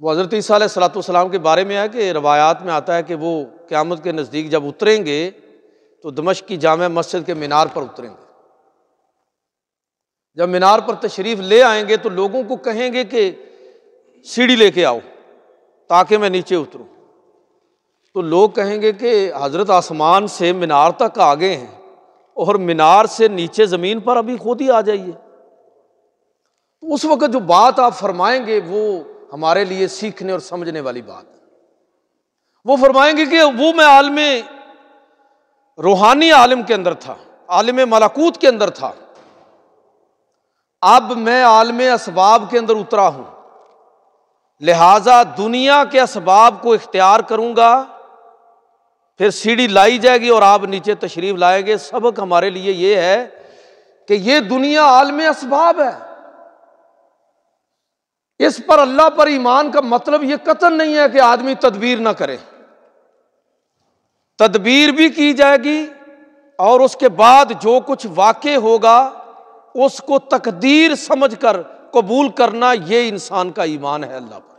वो हज़रत ईसा सलातम के बारे में है कि रवायात में आता है कि वो क़्यामत के नज़दीक जब उतरेंगे तो दमश की जाम मस्जिद के मीनार पर उतरेंगे जब मीनार पर तशरीफ़ ले आएंगे तो लोगों को कहेंगे कि सीढ़ी लेके आओ ताकि मैं नीचे उतरूँ तो लोग कहेंगे कि हज़रत आसमान से मीनार तक आ गए हैं और मीनार से नीचे ज़मीन पर अभी खुद ही आ जाइए तो उस वक़्त जो बात आप फरमाएंगे वो हमारे लिए सीखने और समझने वाली बात वो फरमाएंगे कि वो मैं आलम रूहानी आलम के अंदर था आलम मलाकूत के अंदर था अब मैं आलम इसबाब के अंदर उतरा हूं लिहाजा दुनिया के इसबाब को इख्तियार करूंगा फिर सीढ़ी लाई जाएगी और आप नीचे तशरीफ लाएंगे सबक हमारे लिए ये है कि ये दुनिया आलम इसबाब है इस पर अल्लाह पर ईमान का मतलब ये कतन नहीं है कि आदमी तदबीर ना करे तदबीर भी की जाएगी और उसके बाद जो कुछ वाक़ होगा उसको तकदीर समझ कर कबूल करना यह इंसान का ईमान है अल्लाह पर